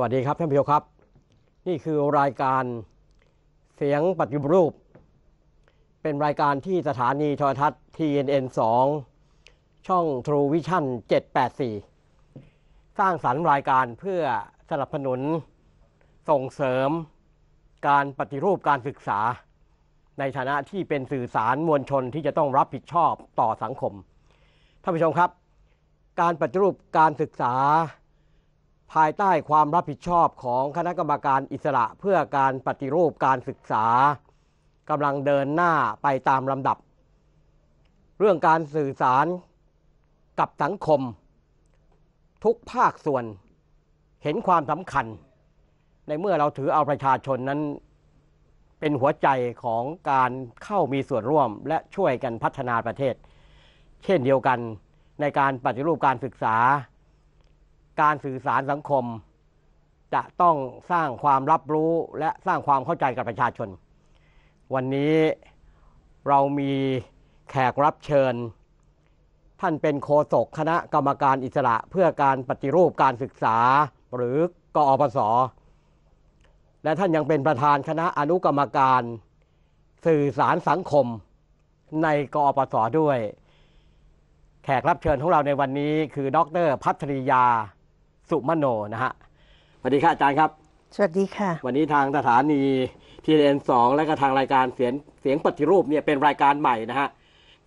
วัสดีครับท่านผู้ชมครับ นี่คือรายการเสียงปฏิรูป เป็นรายการที่สถานีโทรทัศน์ TNN 2 ช่อง True Vision 784 สร้างสรรค์รายการเพื่อสนับสนุน ส่งเสริม การปฏิรูปการศึกษา ในฐานะที่เป็นสื่อสารมวลชนที่จะต้องรับผิดชอบต่อสังคม ท่านผู้ชมครับ การปฏิรูปการศึกษาภายใต้ความรับผิดชอบของคณะกรรมการอิสระเพื่อการปฏิรูปการศึกษากำลังเดินหน้าไปตามลำดับ เรื่องการสื่อสารกับสังคม ทุกภาคส่วนเห็นความสำคัญ ในเมื่อเราถือเอาประชาชนนั้น เป็นหัวใจของการเข้ามีส่วนร่วมและช่วยกันพัฒนาประเทศ เช่นเดียวกันในการปฏิรูปการศึกษาการสื่อสารสังคม จะต้องสร้างความรับรู้และสร้างความเข้าใจกับประชาชน วันนี้เรามีแขกรับเชิญ ท่านเป็นโฆษกคณะกรรมการอิสระเพื่อการปฏิรูปการศึกษาหรือกอปสและท่านยังเป็นประธานคณะอนุกรรมการ สื่อสารสังคมในกอปสด้วย แขกรับเชิญของเราในวันนี้คือ ดร พัทริยาสุมโนนะฮะสวัสดีค่ะอาจารย์ครับ สวัสดีค่ะ วันนี้ทางสถานีทีเอ็นสองและก็ทางรายการเสียงเสียงปฏิรูปเนี่ยเป็นรายการใหม่นะฮะ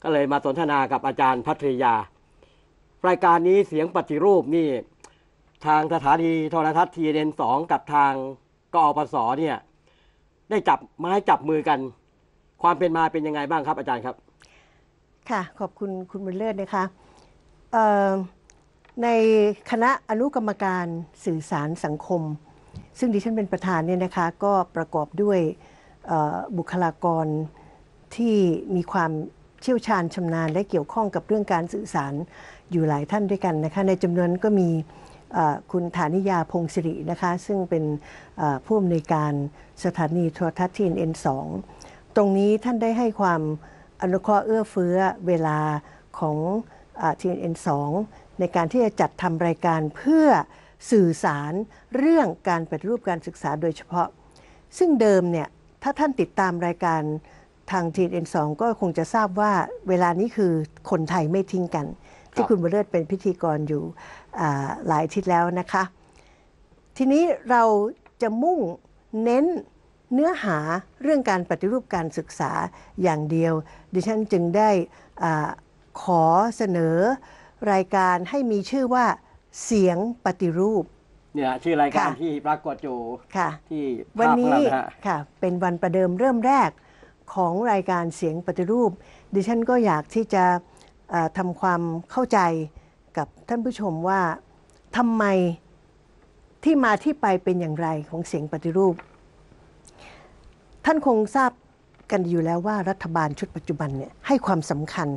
ก็เลยมาสนทนากับอาจารย์พัทริยา รายการนี้เสียงปฏิรูปนี่ ทางสถานีโทรทัศน์ทีเอ็นสองกับทางกอปสเนี่ย ได้จับไม้จับมือกัน ความเป็นมาเป็นยังไงบ้างครับ อาจารย์ครับ ค่ะ ขอบคุณคุณบุญเลิศนะคะ เอ่อในคณะอนุกรรมการสื่อสารสังคม ซึ่งดิฉันเป็นประธานเนี่ยนะคะ ก็ประกอบด้วยบุคลากรที่มีความเชี่ยวชาญชำนาญและเกี่ยวข้องกับเรื่องการสื่อสารอยู่หลายท่านด้วยกันนะคะ ในจำนวนก็มีคุณฐานิยา พงศิรินะคะ ซึ่งเป็นผู้อำนวยการสถานีโทรทัศน์ทีนเอ็นสองตรงนี้ท่านได้ให้ความอนุเคราะห์เอื้อเฟื้อเวลาของทีนเอ็นสองในการที่จะจัดทำรายการเพื่อสื่อสารเรื่องการปฏิรูปการศึกษาโดยเฉพาะ ซึ่งเดิมเนี่ยถ้าท่านติดตามรายการทางทีเอ็นสองก็คงจะทราบว่าเวลานี้คือคนไทยไม่ทิ้งกัน ที่คุณบุเลิศเป็นพิธีกรอยู่หลายทิศแล้วนะคะ ทีนี้เราจะมุ่งเน้นเนื้อหาเรื่องการปฏิรูปการศึกษาอย่างเดียว ดิฉันจึงได้อขอเสนอรายการให้มีชื่อว่าเสียงปฏิรูปเนี่ยชื่อรายการที่ปรากฏอยู่ค่ะที่วัภานพของนี้เราค่ะเป็นวันประเดิมเริ่มแรกของรายการเสียงปฏิรูป ดิฉันก็อยากที่จะทำความเข้าใจกับท่านผู้ชมว่าทำไมที่มาที่ไปเป็นอย่างไรของเสียงปฏิรูป ท่านคงทราบกันอยู่แล้วว่ารัฐบาลชุดปัจจุบันเนี่ยให้ความสำคัญ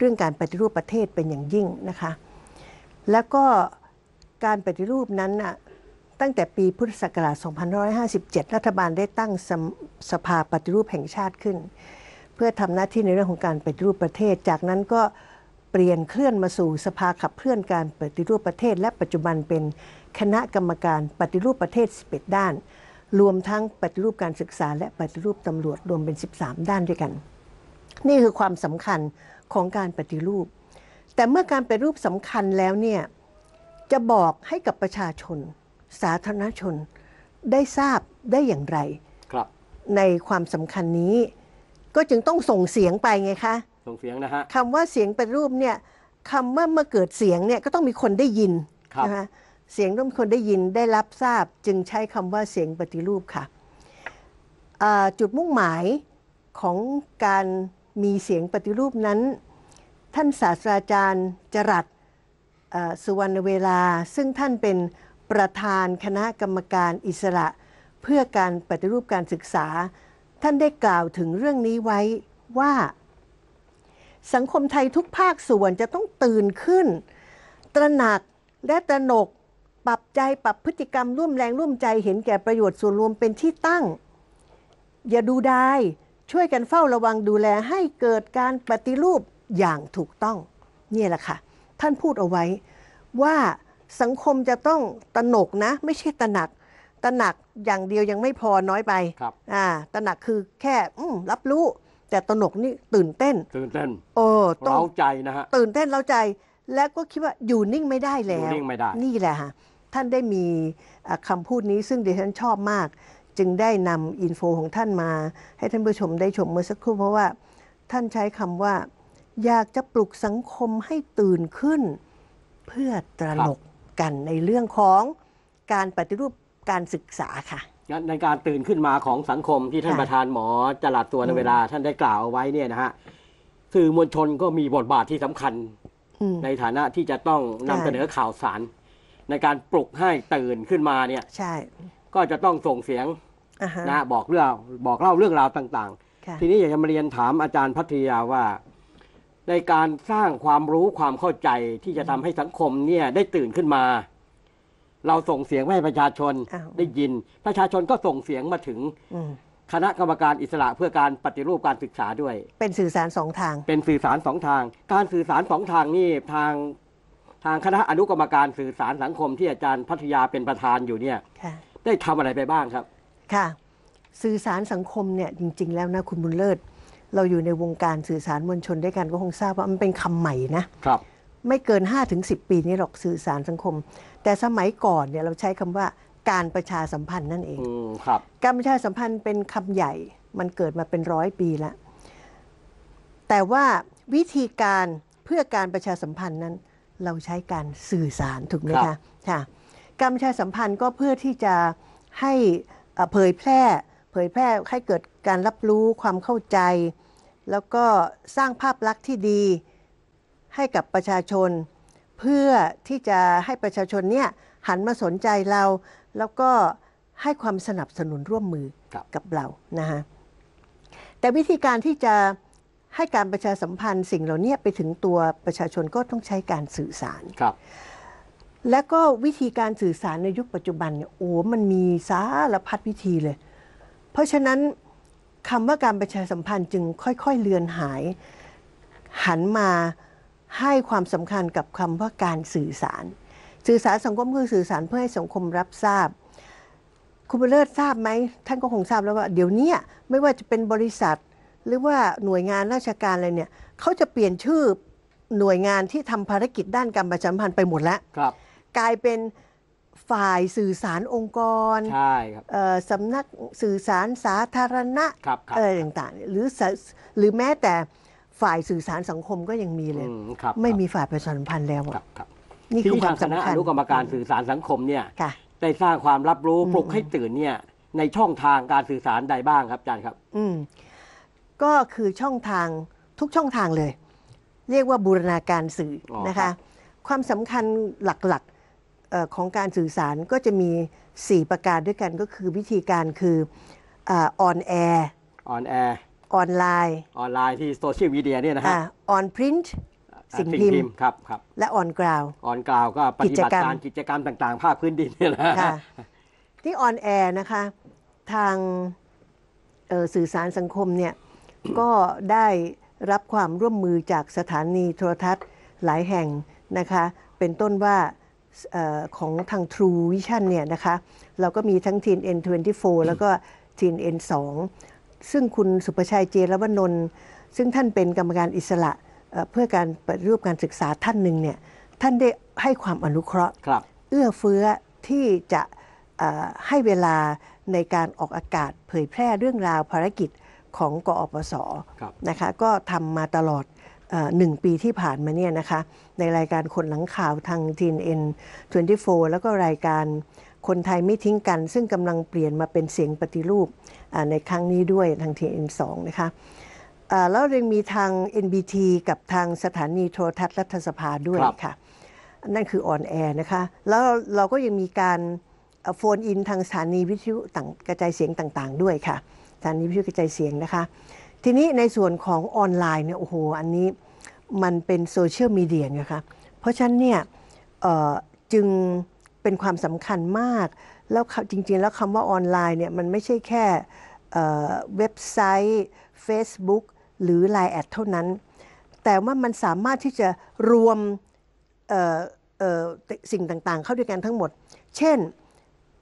เรื่องการปฏิรูปประเทศเป็นอย่างยิ่งนะคะ แล้วก็การปฏิรูปนั้นน่ะ ตั้งแต่ปีพุทธศักราช2557รัฐบาลได้ตั้งสสภาปฏิรูปแห่งชาติขึ้น เพื่อทำหน้าที่ในเรื่องของการปฏิรูปประเทศ จากนั้นก็เปลี่ยนเคลื่อนมาสู่สภาขับเคลื่อนการปฏิรูปประเทศ และปัจจุบันเป็นคณะกรรมการปฏิรูปประเทศ11ด้าน รวมทั้งปฏิรูปการศึกษาและปฏิรูปตำรวจรวมเป็น 13 ด้านด้วยกัน นี่คือความสำคัญของการปฏิรูป แต่เมื่อการปฏิรูปสำคัญแล้วเนี่ยจะบอกให้กับประชาชน สาธารณชนได้ทราบได้อย่างไรครับในความสำคัญนี้ก็จึงต้องส่งเสียงไปไงคะส่งเสียงนะฮะคำว่าเสียงปฏิรูปเนี่ยคำว่าเมื่อเกิดเสียงเนี่ยก็ต้องมีคนได้ยินนะคะเสียงต้องมีคนได้ยินได้รับทราบ จึงใช้คำว่าเสียงปฏิรูปค่ะจุดมุ่งหมายของการมีเสียงปฏิรูปนั้น ท่านศาสตราจารย์จรัสสุวรรณเวลา ซึ่งท่านเป็นประธานคณะกรรมการอิสระ เพื่อการปฏิรูปการศึกษา ท่านได้กล่าวถึงเรื่องนี้ไว้ว่า สังคมไทยทุกภาคส่วนจะต้องตื่นขึ้น ตระหนักและตระหนกปรับใจปรับพฤติกรรมร่วมแรงร่วมใจเห็นแก่ประโยชน์ส่วนรวมเป็นที่ตั้ง อย่าดูได้ช่วยกันเฝ้าระวังดูแล ให้เกิดการปฏิรูปอย่างถูกต้องนี่แหละค่ะ ท่านพูดเอาไว้ ว่าสังคมจะต้องตระหนกนะ ไม่ใช่ตระหนักตระหนักอย่างเดียวยังไม่พอน้อยไปครับอ่าตระหนักคือแค่รับรู้ แต่ตระหนกนี่ตื่นเต้น ตื่นเต้นโอ้ต้องเร้าใจนะฮะตื่นเต้นเร้าใจ และก็คิดว่าอยู่นิ่งไม่ได้แล้วอยู่นิ่งไม่ได้นี่แหละฮะท่านได้มีคำพูดนี้ ซึ่งดิฉันชอบมากจึงได้นำอินโฟของท่านมา ให้ท่านผู้ชมได้ชมเมื่อสักครู่เพราะว่าท่านใช้คำว่า อยากจะปลุกสังคมให้ตื่นขึ้น เพื่อตระหนกกันในเรื่องของการปฏิรูปการศึกษาค่ะในการตื่นขึ้นมาของสังคมที่ท่านประธานหมอจลาดตัวในเวลาท่านได้กล่าวเอาไว้เนี่ยนะฮะสื่อมวลชนก็มีบทบาทที่สำคัญ ในฐานะที่จะต้องนำเสนอข่าวสาร ในการปลุกให้ตื่นขึ้นมาเนี่ย ใช่ ก็จะต้องส่งเสียงนะบอกเรื่องบอกเล่าเรื่องราวต่าง ๆ ทีนี้อยากจะมาเรียนถามอาจารย์พัทยาว่า ในการสร้างความรู้ความเข้าใจที่จะทำให้สังคมเนี่ย ได้ตื่นขึ้นมา เราส่งเสียงให้ประชาชน ได้ยินประชาชนก็ส่งเสียงมาถึงคณะกรรมการอิสระเพื่อการปฏิรูปการศึกษาด้วย เป็นสื่อสารสองทาง เป็นสื่อสารสองทาง การสื่อสารสองทางนี่ทางทางคณะอนุกรรมการสื่อสารสังคมที่อาจารย์พัทยาเป็นประธานอยู่เนี่ยได้ทำอะไรไปบ้างครับค่ะสื่อสารสังคมเนี่ยจริงๆ แล้ว นะคุณบุญเลิศ เราอยู่ในวงการสื่อสารมวลชนด้วยกันก็คงทราบว่ามันเป็นคำใหม่นะ ครับ ไม่เกิน5สิปีนี้หรอกสื่อสารสังคม แต่สมัยก่อนเนี่ยเราใช้คำว่าการประชาสัมพันธ์นั่นเองอครับการประชาสัมพันธ์เป็นคำใหญ่มันเกิดมาเป็นร้อยปีแล้ว แต่ว่าวิธีการเพื่อการประชาสัมพันธ์นั้น เราใช้การสื่อสารถูกไหมคะค่ะการประชาสัมพันธ์ก็เพื่อที่จะให้เผย แพร่เผยแพร่ให้เกิดการรับรู้ความเข้าใจ แล้วก็สร้างภาพลักษณ์ที่ดี ให้กับประชาชน เพื่อที่จะให้ประชาชนเนี่ยหันมาสนใจเรา แล้วก็ให้ความสนับสนุนร่วมมือกับเรานะคะแต่วิธีการที่จะให้การประชาสัมพันธ์สิ่งเหล่านี้ไปถึงตัวประชาชนก็ต้องใช้การสื่อสารครับและก็วิธีการสื่อสารในยุคปัจจุบันเนี่ยโอ้ มันมีสารพัดวิธีเลย เพราะฉะนั้นคำว่าการประชาสัมพันธ์จึงค่อย ๆเลือนหาย หันมาให้ความสำคัญกับคำว่าการสื่อสาร สื่อสารสังคมคือสื่อสารเพื่อให้สังคมรับทราบ คุณเลิศทราบไหมท่านก็คงทราบแล้วว่าเดี๋ยวนี้ไม่ว่าจะเป็นบริษัท หรือว่าหน่วยงานราชการอะไรเนี่ยเขาจะเปลี่ยนชื่อหน่วยงานที่ทำภารกิจด้านการประชาสัมพันธ์ไปหมดแล้ว ครับกลายเป็นฝ่ายสื่อสารองค์กร ใช่ครับ สำนักสื่อสารสาธารณะครับอะไรต่างๆหรือหรือแม้แต่ฝ่ายสื่อสารสังคมก็ยังมีเลยครับ ไม่มีฝ่ายประชาสัมพันธ์แล้วครับรบนี่คือที่ความณะสำคัอญนุกรรมการสื่อสารสังคมเนี่ยค่ะได้สร้างความรับรู้ ปลุกให้ตื่นเนี่ย ในช่องทางการสื่อสารใดบ้างครับอาจารย์ครับ อืม ก็คือช่องทางทุกช่องทางเลย เรียกว่าบูรณาการสื่ออนะคคะ ความสำคัญหลักของการสื่อสารก็จะมี 4 ประการด้วยกันก็คือวิธีการคือออนแอร์ ออนแอร์ ออนไลน์ ออนไลน์ที่โซเชียลมีเดียเนี่ยนะฮะออนพรินท์ สิ่งพิมพ์ครับครับและออนกราวออนกราวก็ปฏิบัติการกิจกรรมต่างๆ ภาคพื้นดินเนี่ยนะที่ออนแอร์นะคะ ทางสื่อสารสังคมเนี่ย ก็ได้รับความร่วมมือจากสถานีโทรทัศน์หลายแห่งนะคะ เป็นต้นว่าของทาง True Vision เนี่ย นะคะ เราก็มีทั้งทีน n 2 4แล้วก็ทีน n 2ซึ่งคุณสุประชัยเจรวนนท์ซึ่งท่านเป็นกรรมการอิสระเพื่อการปฏิรูปการศึกษาท่านหนึ่งเนี่ยท่านได้ให้ความอนุเคราะห์เอื้อเฟื้อที่จะให้เวลาในการออกอากาศ เผยแพร่เรื่องราวภารกิจของกอปศนะคะ ก็ทำมาตลอดหนึ่งปีที่ผ่านมาเนี่ยนะคะ ในรายการคนหลังข่าวทางทีนเอ็น24แล้วก็รายการคนไทยไม่ทิ้งกันซึ่งกำลังเปลี่ยนมาเป็นเสียงปฏิรูปในครั้งนี้ด้วยทางทีเอ็นสองนะคะแล้วยังมีทาง NBT กับทางสถานีโทรทัศน์รัฐสภาด้วยค่ะ นั่นคือออนแอร์นะคะ แล้วเราก็ยังมีการโฟนอินทางสถานีวิทยุต่างกระจายเสียงต่างๆด้วยค่ะ สถานีวิทยุกระจายเสียงนะคะทีนี้ในส่วนของออนไลน์เนี่ยโอ้โหอันนี้ มันเป็นโซเชียลมีเดียนะคะเพราะฉะนั้นเนี่ยจึงเป็นความสำคัญมากแล้วจริงๆ แล้วคำว่าออนไลน์เนี่ยมันไม่ใช่แค่เว็บไซต์ Facebook หรือ Line แอดเท่านั้น แต่ว่ามันสามารถที่จะรวมสิ่งต่างๆเข้าด้วยกันทั้งหมด เช่น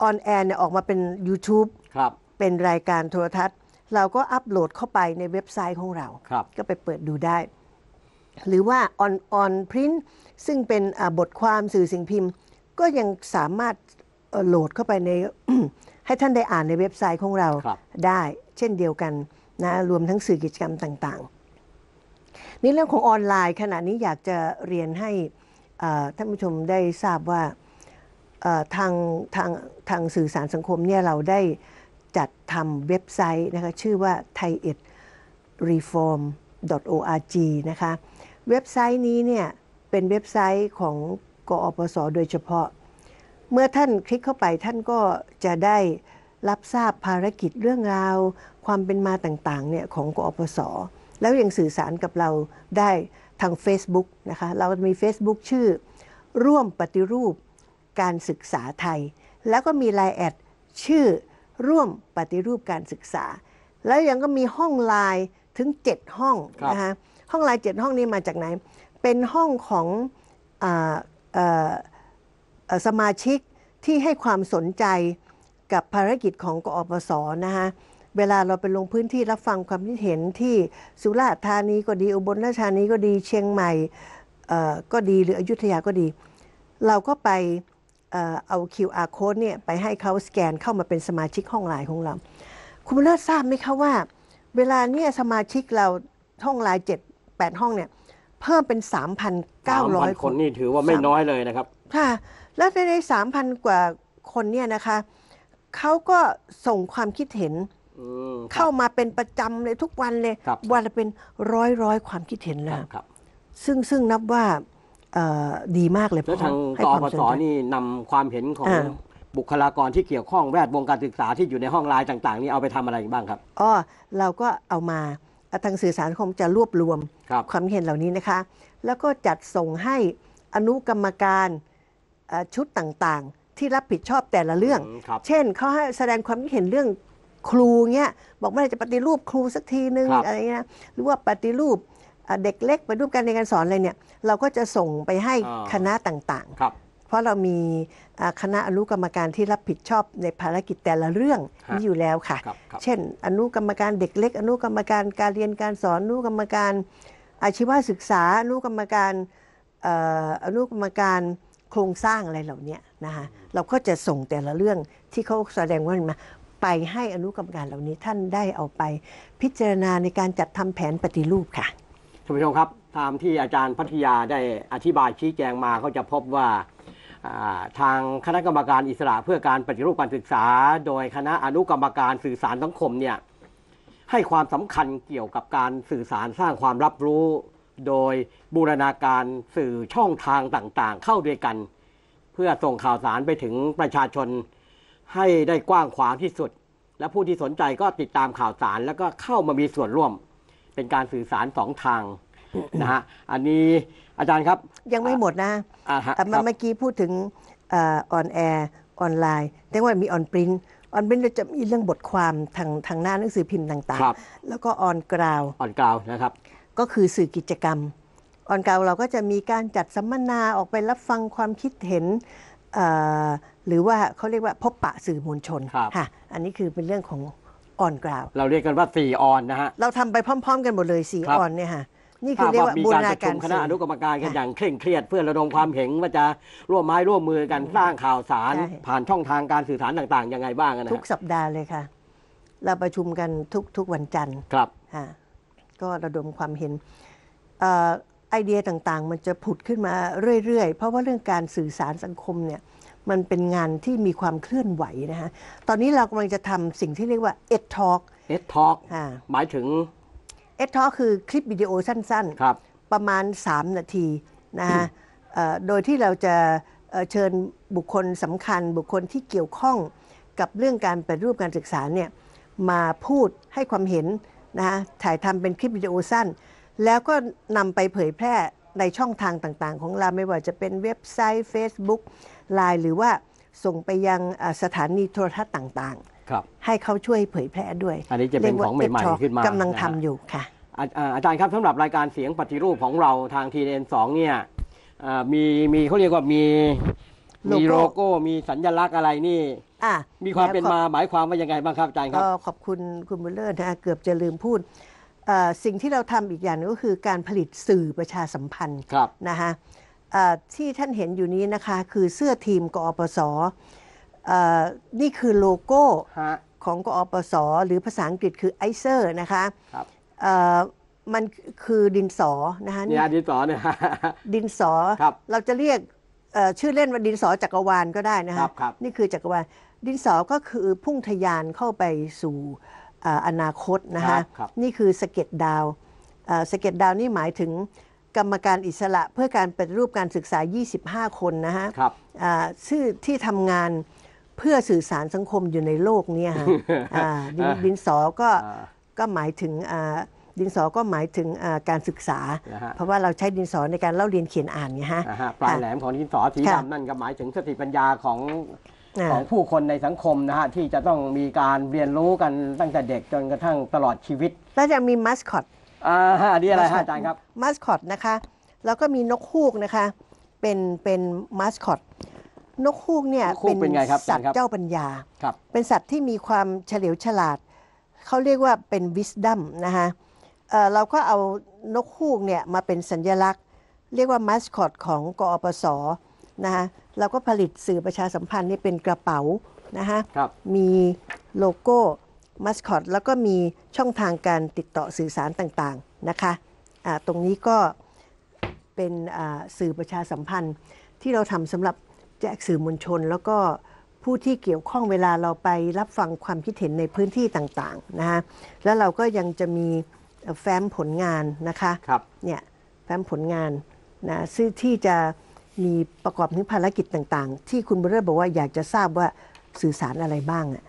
ออนแอร์เนี่ยออกมาเป็น YouTube เป็นรายการโทรทัศน์เราก็อัปโหลดเข้าไปในเว็บไซต์ของเราครับ ก็ไปเปิดดูได้ หรือว่าออนออนพรินซึ่งเป็นบทความสื่อสิ่งพิมพ์ ก็ยังสามารถโหลดเข้าไปใน ให้ท่านได้อ่านในเว็บไซต์ของเรารได้ เช่นเดียวกันนะรวมทั้งสื่อกิจกรรมต่างๆนี่เรื่องของออนไลน์ขณะนี้อยากจะเรียนให้ท่านผู้ชมได้ทราบว่าทางทางทางสื่อสารสังคมเนี่ยเราได้จัดทำเว็บไซต์นะคะ ชื่อว่า thai e d reform org นะคะเว็บไซต์นี้เนี่ย เป็นเว็บไซต์ของกอปสโดยเฉพาะ เมื่อท่านคลิกเข้าไปท่านก็จะได้รับทราบภารกิจเรื่องราว ความเป็นมาต่างๆเนี่ยของกอปสแล้วยังสื่อสารกับเราได้ทาง Facebook นะคะเรามี Facebook ชื่อร่วมปฏิรูปการศึกษาไทย แล้วก็มีไลน์แอดชื่อร่วมปฏิรูปการศึกษา แล้วยังก็มีห้องไลน์ถึง7ห้องนะคะห้องไลน์7ห้องนี้มาจากไหน เป็นห้องของออสมาชิกที่ให้ความสนใจกับภารกิจของกอปศนะคะเวลาเราไปลงพื้นที่รับฟังความคิดเห็นที่สุราษฎร์ธานีก็ดี อุบลราชธานีก็ดีเชียงใหม่ก็ดีหรืออยุธยาก็ดี เราก็ไปเอา QR code เนี่ยไปให้เขาสแกนเข้ามาเป็นสมาชิกห้องไลน์ของเรา คุณเลิศทราบไหมคะว่า เวลาเนี่ยสมาชิกเราห้องไลน์เจ็ดแปดห้องเนี่ยเพิ่มเป็น3,900คนนี่ถือว่าไม่น้อยเลยนะครับ ค่ะ และใน3,000 กว่าคนเนี่ยนะคะเขาก็ส่งความคิดเห็น เข้ามาเป็นประจำเลย ทุกวันเลยวันละเป็นร้อยร้อยความคิดเห็นแล้ว ซึ่งซึ่งนับว่าดีมากเลยพราะทางกอปสนี่นำความเห็นของบุคลากรที่เกี่ยวข้องแวดวงการศึกษาที่อยู่ในห้องไลน์ต่าง ๆ นี่เอาไปทำอะไรบ้างครับอ๋อเราก็เอามาทางสื่อสารคมจะรวบรวมคความเห็นเหล่านี้นะคะ แล้วก็จัดส่งให้อนุกรรมการชุดต่างๆ ที่รับผิดชอบแต่ละเรื่องเช่นเขาให้แสดงความเห็นเรื่องครูเนี้ยบอกว่าจะปฏิรูปครูสักทีนึงอะไรเงี้ยหรือว่าปฏิรูปเด็ก เล็กไปร่วมการเรียนการสอนอะไรเนี่ยเราก็จะส่งไปให้คณะต่างๆครับเพราะเรามีคณะอนุกรรมการที่รับผิดชอบในภารกิจแต่ละเรื่องนีมีอยู่แล้วค่ะคคเช่น อนุกรรมการเด็กเล็กอนุกรรมการการเรียนการสอนอนุกรรมการ อาชีวศึกษาอนุกรรมการอนุกรรมการโครงสร้างอะไรเหล่านี้นะคะเราก็จะส่งแต่ละเรื่องที่เขาแสดงว่ามา ไปให้อนุกรรมการเหล่านี้ท่านได้เอาไปพิจารณาในการจัดทำแผนปฏิรูปค่ะท่านผู้ชมครับ ตามที่อาจารย์พัทยาได้อธิบายชี้แจงมาก็จะพบว่าทางคณะกรรมการอิสระเพื่อการปฏิรูปการศึกษา โดยคณะอนุกรรมการสื่อสารสังคมเนี่ย ให้ความสำคัญเกี่ยวกับการสื่อสารสร้างความรับรู้ โดยบูรณาการสื่อช่องทางต่างๆ เข้าด้วยกัน เพื่อส่งข่าวสารไปถึงประชาชนให้ได้กว้างขวางที่สุด และผู้ที่สนใจก็ติดตามข่าวสารแล้วก็เข้ามามีส่วนร่วมเป็นการสื่อสารสองทาง นะฮะ อันนี้อาจารย์ครับ ยังไม่หมดนะแต่มาเมื่อกี้พูดถึงออนแอร์ออนไลน์แต่ว่ามีออนปรินออนปรินจะมีเรื่องบทความ ทางทางหน้าหนังสือพิมพ์ต่าง ๆ แล้วก็ออนกราวออนกราวนะครับก็คือสื่อกิจกรรมออนกราวเราก็จะมีการจัดสัมมนาออกไปรับฟังความคิดเห็น หรือว่าเขาเรียกว่าพบปะสื่อมวลชนค่ะอันนี้คือเป็นเรื่องของออนก่าวเราเรียกกันว่าสี่ออนนะฮะเราทำไปพร้อมๆกันหมดเลยสี่อนเนี่ยค่ะนี่คือเรียกว่ามีบูรการปณาระกาชุรมคณะอนุกรรมการกันอย่างเคร่งเครียดเพื่อระดมความเห็นว่าจะร่วมไม้ร่วมมือกันสร้างข่าวสาร ผ่านช่องทางการสื่อสารต่างๆยังไงบ้างอะนะทุกสัปดาห์เลยค่ะเราประชุมกันทุกทุกวันจันทร์ครับฮะก็ระดมความเห็นไอเดียต่างๆ มันจะผุดขึ้นมาเรื่อยๆเพราะว่าเรื่องการสื่อสารสังคมเนี่ยมันเป็นงานที่มีความเคลื่อนไหวนะฮะ ตอนนี้เรากำลังจะทำสิ่งที่เรียกว่า Ed Talk Ed Talk หมายถึง Ed Talk คือคลิปวิดีโอสั้นๆครับประมาณ 3 นาทีนะฮะโดยที่เราจะเเชิญบุคคลสำคัญบุคคลที่เกี่ยวข้องกับเรื่องการปฏิรูปการศึกษาเนี่ยมาพูดให้ความเห็นนะฮะ ถ่ายทำเป็นคลิปวิดีโอสั้น แล้วก็นำไปเผยแพร่ในช่องทางต่างๆ ของเราไม่ว่าจะเป็นเว็บไซต์ Facebook ไลน์หรือว่าส่งไปยังสถานีโทรทัศน์ต่างๆ ให้เขาช่วยเผยแพร่ด้วย อันนี้จะเป็นของใหม่ ๆ ขึ้นมา กำลังทำอยู่ค่ะ อาจารย์ครับ สำหรับรายการเสียงปฏิรูปของเราทางทีเอ็นสองเนี่ยมีมีเขาเรียกว่ามีมีโลโก้มีสัญลักษณ์อะไรนี่ มีความเป็นมาหมายความว่ายังไงบ้างครับอาจารย์ครับขอบคุณคุณบุญเลิศนะเกือบจะลืมพูดสิ่งที่เราทำอีกอย่างนึงก็คือการผลิตสื่อประชาสัมพันธ์นะคะที่ท่านเห็นอยู่นี้นะคะคือเสื้อทีมกอปส นี่คือโลโก้ของกอปส หรือภาษาอังกฤษคือไอเซอร์นะคะมันคือดินสอนะคะนี่ดินสอเนี่ยดินสอเราจะเรียกชื่อเล่นว่าดินสอจักรวาลก็ได้นะคะนี่คือจักรวาลดินสอก็คือพุ่งทยานเข้าไปสู่อนาคตนะคะคนี่คือสะเก็ดดาวสะเก็ดดาวนี่หมายถึงกรรมการอิสระ เพื่อการเป็นรูปการศึกษา 25 คนนะฮะชื่อที่ทำงานเพื่อสื่อสารสังคมอยู่ในโลกนี้ฮะดินสอก็ก็หมายถึงดินสอก็หมายถึงการศึกษา เพราะว่าเราใช้ดินสอในการเล่าเรียนเขียนอ่านไงฮะปลายแหลมของดินสอสีดำนั่นก็หมายถึงสติปัญญาของของผู้คนในสังคมนะฮะ ที่จะต้องมีการเรียนรู้กันตั้งแต่เด็กจนกระทั่งตลอดชีวิตแล้วจะมีมัสคอตอ่าฮะนี่อะไรฮะอาจารย์ครับมัสคอตนะคะ แล้วก็มีนกฮูกนะคะ เป็นเป็นมัสคอตนกฮูกเนี่ยเป็นสัตว์เจ้าปัญญาเป็นสัตว์ที่มีความเฉลียวฉลาด เขาเรียกว่าเป็นวิสดัมนะคะเราก็เอานกฮูกเนี่ยมาเป็นสัญลักษณ์ เรียกว่ามัสคอตของกอปศนะคะเราก็ผลิตสื่อประชาสัมพันธ์นี่เป็นกระเป๋านะคะคมีโลโก้มัสคอตแล้วก็มีช่องทางการติดต่อสื่อสารต่างๆนะคะะตรงนี้ก็เป็นสื่อประชาสัมพันธ์ที่เราทำสำหรับแจกสื่อมวลชน แล้วก็ผู้ที่เกี่ยวข้องเวลาเราไปรับฟังความคิดเห็นในพื้นที่ต่างๆนะคะแล้วเราก็ยังจะมีแฟ้มผลงานนะคะคเนี่ยแฟ้มผลงานนะซึ่งที่จะมีประกอบถึงภารกิจต่างๆ ที่คุณบุญเลิศบอกว่าอยากจะทราบว่าสื่อสารอะไรบ้างอ่ะ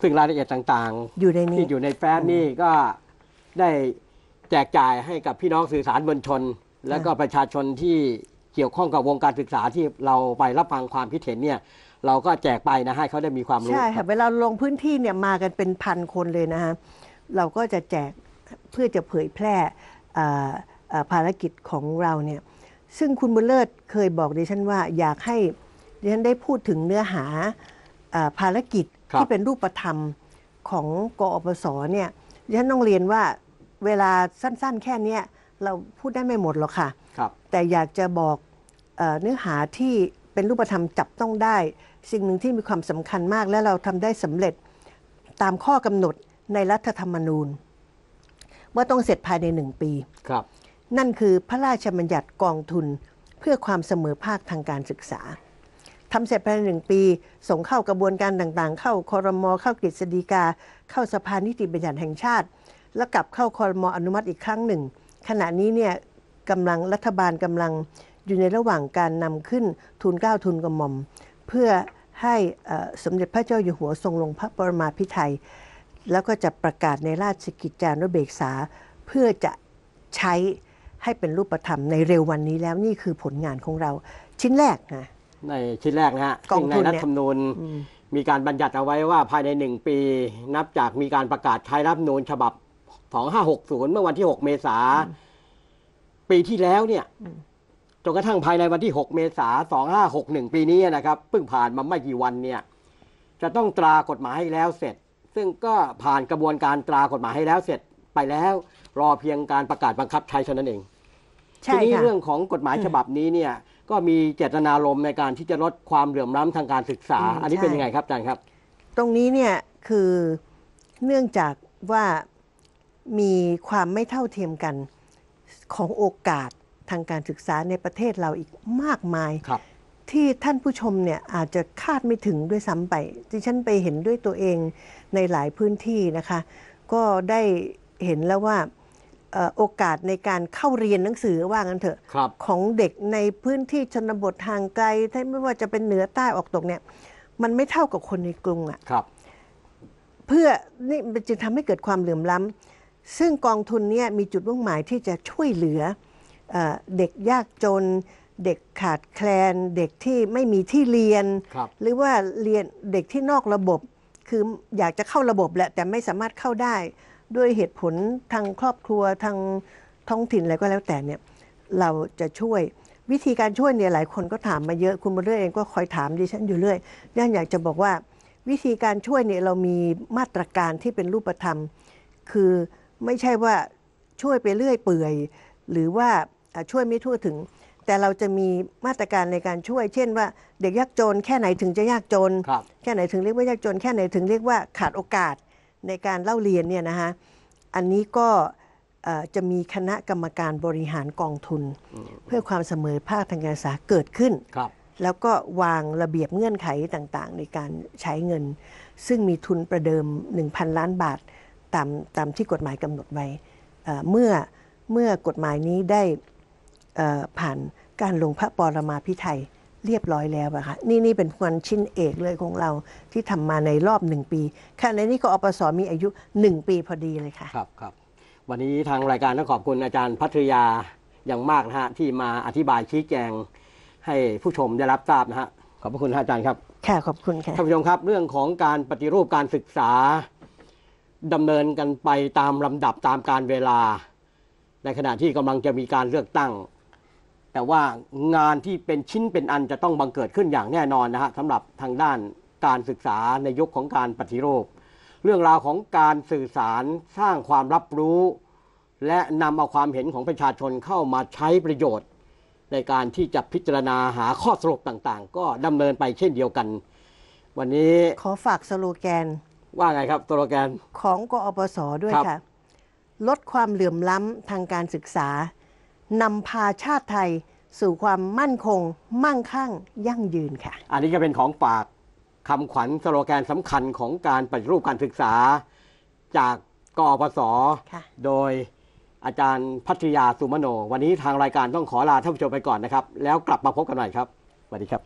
ซึ่งรายละเอียดต่าง ๆ อยู่ในนี้ที่อยู่ในแฟ้มนี่ก็ได้แจกจ่ายให้กับพี่น้องสื่อสารมวลชน และก็ประชาชนที่เกี่ยวข้องกับวงการศึกษาที่เราไปรับฟังความคิดเห็นเนี่ยเราก็แจกไปนะให้เขาได้มีความรู้ ใช่ค่ะเวลาลงพื้นที่เนี่ยมากันเป็นพันคนเลยนะฮะเราก็จะแจกเพื่อจะเผยแพร่ภารกิจของเราเนี่ยซึ่งคุณบุญเลิศเคยบอกดิฉันว่าอยากให้ดิฉันได้พูดถึงเนื้อหาภารกิจที่เป็นรูปธรรมของกอปศเนี่ยดิฉันต้องเรียนว่าเวลาสั้นๆแค่นี้เราพูดได้ไม่หมดหรอกค่ะคแต่อยากจะบอกเนื้อหาที่เป็นรูปธรรมจับต้องได้ สิ่งหนึ่งที่มีความสำคัญมากและเราทำได้สำเร็จตามข้อกำหนดในรัฐธรรมนูญว่าต้องเสร็จภายในหนึ่งปีครับนั่นคือพระราชบัญญัติกองทุนเพื่อความเสมอภาคทางการศึกษาทำเสร็จภายในหนึ่งปีส่งเข้ากระบวนการต่าง ๆ เข้าคอรมอ เข้ากฤษฎีกา เข้าสภานิติบัญญัติแห่งชาติ แล้วกลับเข้าคอรมออนุมัติอีกครั้งหนึ่ง ขณะนี้เนี่ยกำลังรัฐบาลกำลังอยู่ในระหว่างการนำขึ้นทุนเก้าทุนกระหม่อมเพื่อให้สมเด็จพระเจ้าอยู่หัวทรงลงพระบรมาภิไธยแล้วก็จะประกาศในราชกิจจานุเบกษาเพื่อจะใช้ให้เป็นรูปธรรมในเร็ววันนี้แล้วนี่คือผลงานของเรา ชิ้นแรกนะในชิ้นแรกนะฮะกองซึ่ทุนในรัฐธรรมนูญมีการบัญญัติเอาไว้ว่าภายในหนึ่งปี นับจากมีการประกาศใช้รัฐธรรมนูญฉบับ 2560 เมื่อวันที่ 6 เมษา ปีที่แล้วเนี่ยจนกระทั่งภายในวันที่ 6 เมษา2561 ปีนี้นะครับเพิ่งผ่านมาไม่กี่วันเนี่ย จะต้องตรากฎหมายให้แล้วเสร็จ ซึ่งก็ผ่านกระบวนการตรากฎหมายให้แล้วเสร็จไปแล้ว รอเพียงการประกาศบังคับใช้เท่านั้นเองทีนี้เรื่องของกฎหมายฉบับนี้เนี่ยก็มีเจตนารมณ์ในการที่จะลดความเหลื่อมล้ำทางการศึกษา อันนี้เป็นยังไงครับอาจารย์ครับ ตรงนี้เนี่ย คือเนื่องจากว่ามีความไม่เท่าเทียมกันของโอกาสทางการศึกษาในประเทศเราอีกมากมายที่ท่านผู้ชมเนี่ยอาจจะคาดไม่ถึงด้วยซ้ำไปที่ฉันไปเห็นด้วยตัวเองในหลายพื้นที่นะคะ ก็ได้เห็นแล้วว่าโอกาสในการเข้าเรียนหนังสือว่างั้นเถอะของเด็กในพื้นที่ชนบททางไกลไม่ว่าจะเป็นเหนือใต้ออกตกเนี่ย มันไม่เท่ากับคนในกรุงอะ่ะเพื่อนี่จึงทำให้เกิดความเหลื่อมล้ำซึ่งกองทุนเนี่ยมีจุดมุ่งหมายที่จะช่วยเหลือเอเด็กยากจน เด็กขาดแคลน เด็กที่ไม่มีที่เรียนรหรือว่าเรียนเด็กที่นอกระบบคืออยากจะเข้าระบบแหละแต่ไม่สามารถเข้าได้ด้วยเหตุผลทางครอบครัวทางท้องถิ่นอะไรก็แล้วแต่เนี่ยเราจะช่วย วิธีการช่วยเนี่ยหลายคนก็ถามมาเยอะ คุณบุญเรื่อยเองก็คอยถามดิฉันอยู่เรื่อยดิฉันอยากจะบอกว่า วิธีการช่วยเนี่ยเรามีมาตรการที่เป็นรูปธรรม คือไม่ใช่ว่าช่วยไปเรื่อยเปื่อย หรือว่าช่วยไม่ทั่วถึง แต่เราจะมีมาตรการในการช่วยเช่นว่าเด็กยากจนแค่ไหนถึงจะยากจน แค่ไหนถึงเรียกว่ายากจนแค่ไหนถึงเรียกว่าขาดโอกาสในการเล่าเรียนเนี่ยนะคะอันนี้ก็จะมีคณะกรรมการบริหารกองทุน เพื่อความเสมอภาคทางการศึกษาเกิดขึ้น แล้วก็วางระเบียบเงื่อนไขต่าง ๆ ในการใช้เงิน ซึ่งมีทุนประเดิม 1,000 ล้านบาท ตามตามที่กฎหมายกำหนดไว้เมื่อเมื่อกฎหมายนี้ได้ผ่านการลงพระปรมาพิไทยเรียบร้อยแล้วอะค่ะนี่นี่เป็นงานชิ้นเอกเลยของเราที่ทำมาในรอบหนึ่งปีค่ะในนี้ก็อปสมีอายุหนึ่งปีพอดีเลยค่ะครับครับวันนี้ทางรายการต้องขอบคุณอาจารย์พัทยาอย่างมากนะฮะที่มาอธิบายชี้แจงให้ผู้ชมได้รับทราบนะฮะขอบพระคุณอาจารย์ครับค่ะขอบคุณค่ะท่านผู้ชมครับ เรื่องของการปฏิรูปการศึกษาดำเนินกันไปตามลำดับตามการเวลา ในขณะที่กำลังจะมีการเลือกตั้งแต่ว่างานที่เป็นชิ้นเป็นอันจะต้องบังเกิดขึ้นอย่างแน่นอนนะฮะสำหรับทางด้านการศึกษาในยุคของการปฏิรูปเรื่องราวของการสื่อสารสร้างความรับรู้ และนำเอาความเห็นของประชาชนเข้ามาใช้ประโยชน์ ในการที่จะพิจารณาหาข้อสรุปต่างๆ ก็ดำเนินไปเช่นเดียวกัน วันนี้ขอฝากสโลแกน ว่าไงครับสโลแกน ของกอปศด้วยค่ะ ลดความเหลื่อมล้ำทางการศึกษานำพาชาติไทยสู่ความมั่นคงมั่งคั่งยั่งยืนค่ะ อันนี้ก็เป็นของฝากคำขวัญสโลแกนสำคัญของการปฏิรูปการศึกษา จากกอปศโดยอาจารย์พัทยา สุมโนวันนี้ทางรายการต้องขอลาท่านผู้ชมไปก่อนนะครับ แล้วกลับมาพบกันใหม่ครับสวัสดีครับ